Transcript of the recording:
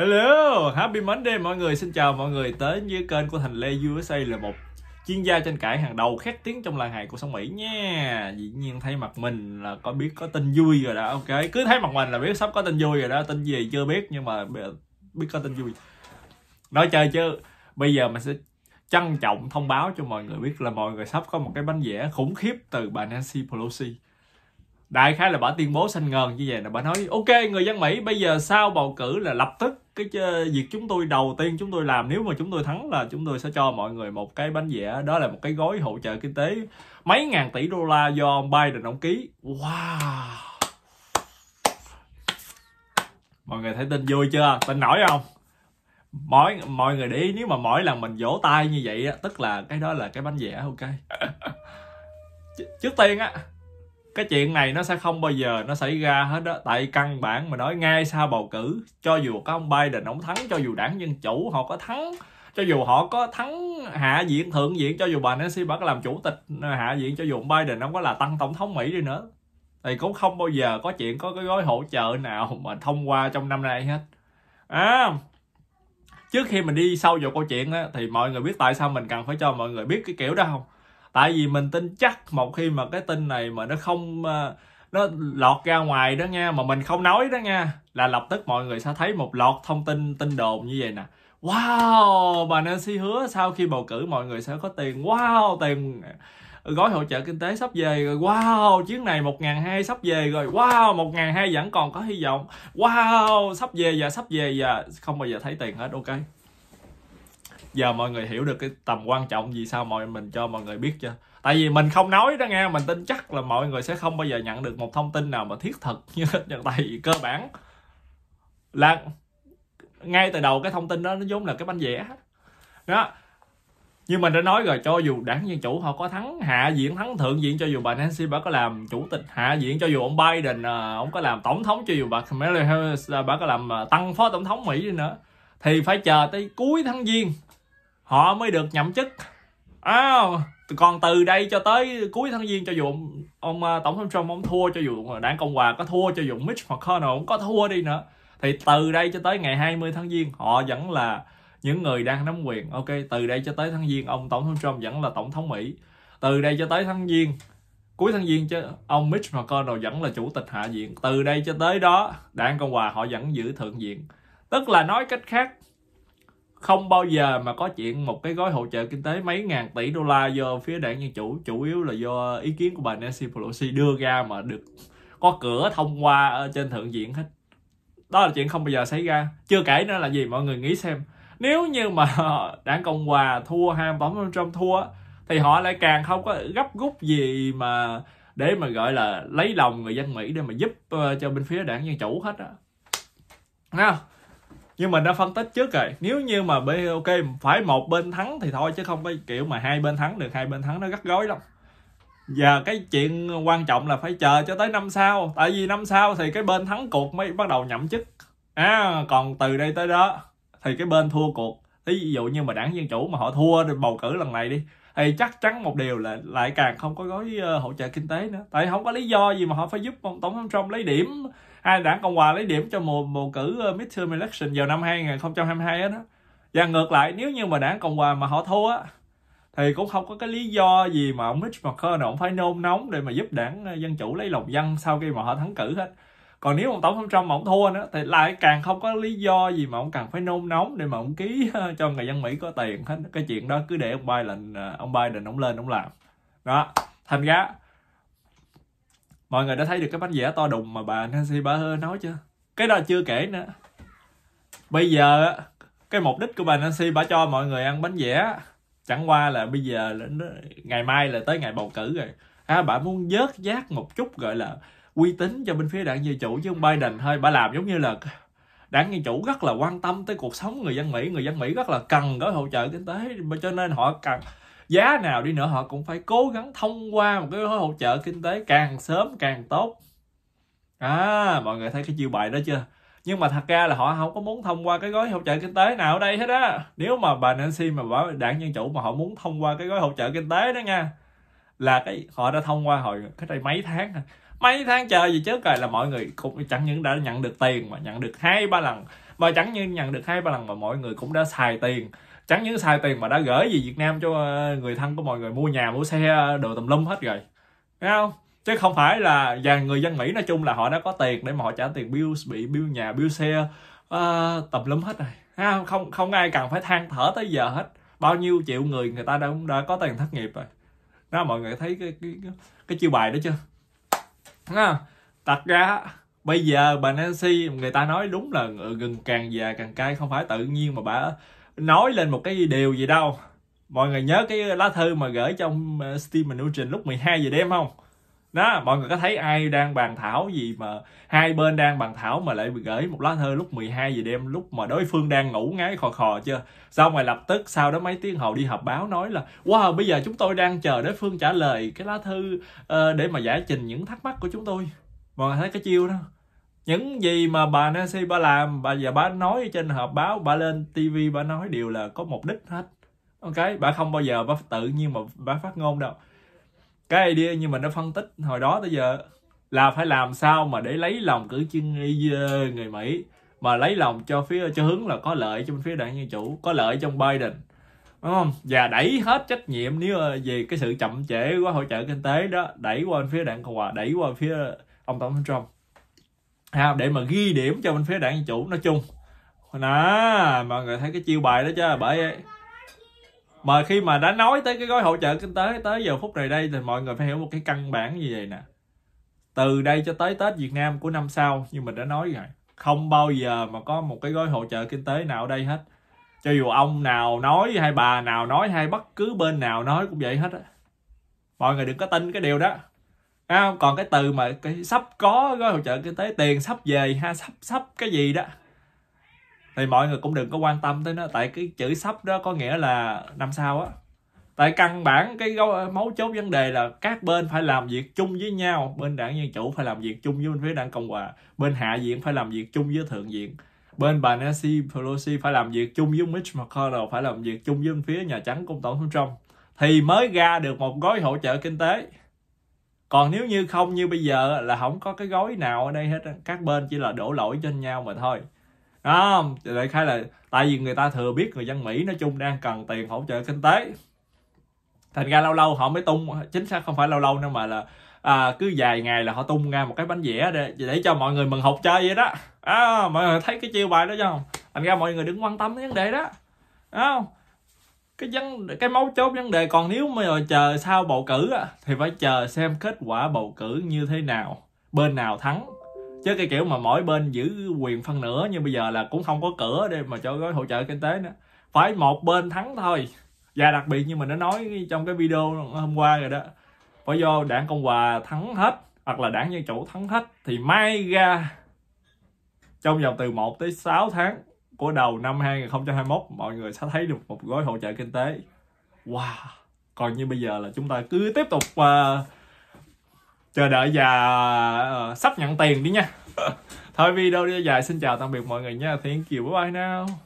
Hello, Happy Monday mọi người. Xin chào mọi người tới với kênh của Thành Lê USA là một chuyên gia tranh cãi hàng đầu khét tiếng trong làng hài của sông Mỹ nha. Dĩ nhiên thấy mặt mình là có biết có tin vui rồi đó. Ok, cứ thấy mặt mình là biết sắp có tin vui rồi đó. Tin gì chưa biết nhưng mà biết có tin vui. Nói chơi chứ. Bây giờ mình sẽ trân trọng thông báo cho mọi người biết là mọi người sắp có một cái bánh vẽ khủng khiếp từ bà Nancy Pelosi đại khái là bà tuyên bố xanh ngần như vậy là bà nói ok người dân mỹ bây giờ sau bầu cử là lập tức cái việc chúng tôi đầu tiên chúng tôi làm nếu mà chúng tôi thắng là chúng tôi sẽ cho mọi người một cái bánh vẽ đó là một cái gói hỗ trợ kinh tế mấy ngàn tỷ đô la do ông Biden ông ký wow mọi người thấy tin vui chưa tin nổi không mỗi mọi người để ý nếu mà mỗi lần mình vỗ tay như vậy tức là cái đó là cái bánh vẽ ok trước tiên á cái chuyện này nó sẽ không bao giờ nó xảy ra hết đó tại căn bản mà nói ngay sau bầu cử cho dù có ông Biden ông thắng cho dù đảng dân chủ họ có thắng cho dù họ có thắng hạ viện thượng viện cho dù bà Nancy bà làm chủ tịch ờ, hạ viện cho dù ông Biden ông có là tăng tổng thống Mỹ đi nữa thì cũng không bao giờ có chuyện có cái gói hỗ trợ nào mà thông qua trong năm nay hết à, trước khi mình đi sâu vào câu chuyện á, thì mọi người biết tại sao mình cần phải cho mọi người biết cái kiểu đó không tại vì mình tin chắc một khi mà cái tin này mà nó không ờ, nó lọt ra ngoài đó nha mà mình không nói đó nha là lập tức mọi người sẽ thấy một lọt thông tin tin đồn như vậy nè wow bà Nancy hứa sau khi bầu cử mọi người sẽ có tiền wow tiền ờ, gói hỗ trợ kinh tế sắp về rồi wow chuyến này một ngàn hai sắp về rồi wow một ngàn hai vẫn còn có hy vọng wow sắp về và sắp về và không bao giờ thấy tiền hết ok giờ mọi người hiểu được cái tầm quan trọng vì sao mọi mình cho mọi người biết chưa tại vì mình không nói đó nghe mình tin chắc là mọi người sẽ không bao giờ nhận được một thông tin nào mà thiết thực như hết tại vì cơ bản là ngay từ đầu cái thông tin đó nó vốn là cái bánh vẽ đó như mình đã nói rồi cho dù đảng dân chủ họ có thắng hạ viện thắng thượng viện cho dù bà Nancy bà có làm chủ tịch hạ viện cho dù ông Biden à, ông có làm tổng thống cho dù bà Kamala Harris à, bà có làm à, tăng phó tổng thống Mỹ đi nữa thì phải chờ tới cuối tháng giêng họ mới được nhậm chức à, còn từ đây cho tới cuối tháng giêng cho dù ông, ông à, tổng thống trump ông thua cho dù à, đảng cộng hòa có thua cho dù mitch mcconnell cũng có thua đi nữa thì từ đây cho tới ngày 20 tháng giêng họ vẫn là những người đang nắm quyền ok từ đây cho tới tháng giêng ông tổng thống trump vẫn là tổng thống mỹ từ đây cho tới tháng giêng cuối tháng giêng chứ ông mitch mcconnell vẫn là chủ tịch hạ viện từ đây cho tới đó đảng cộng hòa họ vẫn giữ thượng viện tức là nói cách khác không bao giờ mà có chuyện một cái gói hỗ trợ kinh tế mấy ngàn tỷ đô la do phía đảng dân chủ chủ yếu là do ý kiến của bà Nancy Pelosi đưa ra mà được có cửa thông qua ở trên thượng viện hết đó là chuyện không bao giờ xảy ra chưa kể nữa là gì mọi người nghĩ xem nếu như mà đảng cộng hòa thua hai tổng trong thua thì họ lại càng không có gấp rút gì mà để mà gọi là lấy lòng người dân mỹ để mà giúp ờ, cho bên phía đảng dân chủ hết á nhưng mình đã phân tích trước rồi nếu như mà ok phải một bên thắng thì thôi chứ không có kiểu mà hai bên thắng được hai bên thắng nó gắt gói lắm và cái chuyện quan trọng là phải chờ cho tới năm sau tại vì năm sau thì cái bên thắng cuộc mới bắt đầu nhậm chức à, còn từ đây tới đó thì cái bên thua cuộc ví dụ như mà đảng dân chủ mà họ thua được bầu cử lần này đi thì chắc chắn một điều là lại càng không có gói ờ, hỗ trợ kinh tế nữa tại không có lý do gì mà họ phải giúp ông tổng thống trump lấy điểm hai đảng Cộng hòa lấy điểm cho mùa bầu cử ờ, midterm election vào năm 2022 đó và ngược lại nếu như mà đảng Cộng hòa mà họ thua á thì cũng không có cái lý do gì mà ông Mitch McConnell ông phải nôn nóng để mà giúp đảng ờ, dân chủ lấy lòng dân sau khi mà họ thắng cử hết còn nếu ông tổng thống Trump mà ông thua nữa thì lại càng không có lý do gì mà ông cần phải nôn nóng để mà ông ký ờ, cho người dân Mỹ có tiền hết cái chuyện đó cứ để ông Biden ông Biden ông lên ông làm đó thành ra mọi người đã thấy được cái bánh giả to đùng mà bà Nancy bà nói chưa cái đó chưa kể nữa bây giờ cái mục đích của bà Nancy bà cho mọi người ăn bánh vẽ chẳng qua là bây giờ là, ngày mai là tới ngày bầu cử rồi à, bà muốn dớt giác một chút gọi là uy tín cho bên phía đảng dân chủ chứ ông Biden thôi bà làm giống như là đảng dân chủ rất là quan tâm tới cuộc sống người dân Mỹ người dân Mỹ rất là cần gói hỗ trợ kinh tế cho nên họ cần giá nào đi nữa họ cũng phải cố gắng thông qua một cái gói hỗ trợ kinh tế càng sớm càng tốt à mọi người thấy cái chiêu bài đó chưa nhưng mà thật ra là họ không có muốn thông qua cái gói hỗ trợ kinh tế nào ở đây hết á nếu mà bà Nancy mà bảo đảng dân chủ mà họ muốn thông qua cái gói hỗ trợ kinh tế đó nha là cái họ đã thông qua hồi cái đây mấy tháng mấy tháng chờ gì chứ rồi là mọi người cũng chẳng những đã nhận được tiền mà nhận được hai ba lần mà chẳng như nhận được hai ba lần mà mọi người cũng đã xài tiền chẳng những xài tiền mà đã gửi về Việt Nam cho ờ, người thân của mọi người mua nhà mua xe ờ, đồ tùm lum hết rồi thấy không chứ không phải là và người dân Mỹ nói chung là họ đã có tiền để mà họ trả tiền bill bị bill nhà bill xe uh, tùm lum hết rồi thấy không không không ai cần phải than thở tới giờ hết bao nhiêu triệu người người ta đã đã có tiền thất nghiệp rồi đó mọi người thấy cái cái cái, cái chiêu bài đó chưa à, thật ra bây giờ bà Nancy người ta nói đúng là ừ, gần càng già càng cay không phải tự nhiên mà bà nói lên một cái điều gì đâu mọi người nhớ cái lá thư mà gửi trong ờ, Steve Mnuchin lúc 12 giờ đêm không đó mọi người có thấy ai đang bàn thảo gì mà hai bên đang bàn thảo mà lại gửi một lá thư lúc 12 giờ đêm lúc mà đối phương đang ngủ ngáy khò khò chưa xong rồi lập tức sau đó mấy tiếng hậu đi họp báo nói là wow bây giờ chúng tôi đang chờ đối phương trả lời cái lá thư uh, để mà giải trình những thắc mắc của chúng tôi mọi người thấy cái chiêu đó những gì mà bà Nancy bà làm bà và bà nói trên họp báo bà lên TV bà nói đều là có mục đích hết ok bà không bao giờ bà tự nhiên mà bà phát ngôn đâu cái idea như mình đã phân tích hồi đó tới giờ là phải làm sao mà để lấy lòng cử tri ờ, người Mỹ mà lấy lòng cho phía cho hướng là có lợi cho phía đảng dân chủ có lợi trong Biden đúng không và đẩy hết trách nhiệm nếu ờ, về cái sự chậm trễ quá hỗ trợ kinh tế đó đẩy qua bên phía đảng cộng hòa đẩy qua phía ông tổng thống Trump để mà ghi điểm cho bên phía đảng Dân Chủ nói chung nè mọi người thấy cái chiêu bài đó chứ bởi mà khi mà đã nói tới cái gói hỗ trợ kinh tế tới giờ phút này đây thì mọi người phải hiểu một cái căn bản như vậy nè từ đây cho tới Tết Việt Nam của năm sau như mình đã nói rồi không bao giờ mà có một cái gói hỗ trợ kinh tế nào ở đây hết cho dù ông nào nói hay bà nào nói hay bất cứ bên nào nói cũng vậy hết á mọi người đừng có tin cái điều đó Đấy à, còn cái từ mà cái sắp có gói hỗ trợ kinh tế tiền sắp về ha sắp sắp cái gì đó thì mọi người cũng đừng có quan tâm tới nó tại cái chữ sắp đó có nghĩa là năm sau á tại căn bản cái mấu chốt vấn đề là các bên phải làm việc chung với nhau bên đảng dân chủ phải làm việc chung với bên phía đảng cộng hòa bên hạ viện phải làm việc chung với thượng viện bên bà Nancy Pelosi phải làm việc chung với Mitch McConnell phải làm việc chung với bên phía nhà trắng của tổng thống Trump thì mới ra được một gói hỗ trợ kinh tế còn nếu như không như bây giờ là không có cái gói nào ở đây hết các bên chỉ là đổ lỗi trên nhau mà thôi đó à, đại khai là tại vì người ta thừa biết người dân mỹ nói chung đang cần tiền hỗ trợ kinh tế thành ra lâu lâu họ mới tung chính xác không phải lâu lâu nữa mà là à, cứ vài ngày là họ tung ra một cái bánh vẽ để, để cho mọi người mừng hụt chơi vậy đó à, mọi người thấy cái chiêu bài đó chứ không thành ra mọi người đừng quan tâm đến vấn đề đó à, không cái vấn cái mấu chốt vấn đề còn nếu mà chờ sau bầu cử á, thì phải chờ xem kết quả bầu cử như thế nào bên nào thắng chứ cái kiểu mà mỗi bên giữ quyền phân nửa như bây giờ là cũng không có cửa để mà cho gói hỗ trợ kinh tế nữa phải một bên thắng thôi và đặc biệt như mình đã nói trong cái video hôm qua rồi đó phải do đảng cộng hòa thắng hết hoặc là đảng dân chủ thắng hết thì may ra trong vòng từ 1 tới 6 tháng của đầu năm 2021 mọi người sẽ thấy được một gói hỗ trợ kinh tế wow còn như bây giờ là chúng ta cứ tiếp tục uh, chờ đợi và uh, sắp nhận tiền đi nha thôi video dài xin chào tạm biệt mọi người nha thank kiều bye bye nào